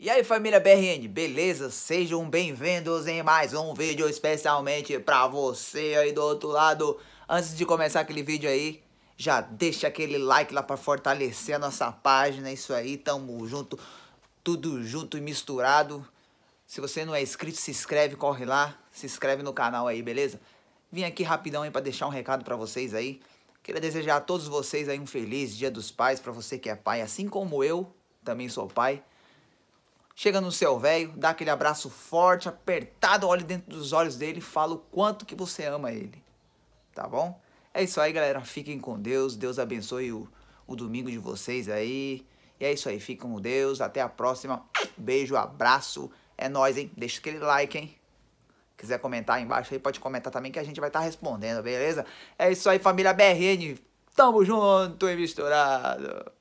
E aí família BRN, beleza? Sejam bem-vindos em mais um vídeo especialmente pra você aí do outro lado. Antes de começar aquele vídeo aí, já deixa aquele like lá pra fortalecer a nossa página, isso aí, tamo junto, tudo junto e misturado. Se você não é inscrito, se inscreve, corre lá, se inscreve no canal aí, beleza? Vim aqui rapidão aí pra deixar um recado pra vocês aí. Queria desejar a todos vocês aí um feliz Dia dos Pais, pra você que é pai, assim como eu, também sou pai chega no seu velho, dá aquele abraço forte, apertado, olha dentro dos olhos dele e fala o quanto que você ama ele. Tá bom? É isso aí, galera. Fiquem com Deus. Deus abençoe o, o domingo de vocês aí. E é isso aí. Fiquem com Deus. Até a próxima. Beijo, abraço. É nóis, hein? Deixa aquele like, hein? Quiser comentar aí embaixo aí, pode comentar também que a gente vai estar tá respondendo, beleza? É isso aí, família BRN. Tamo junto e misturado.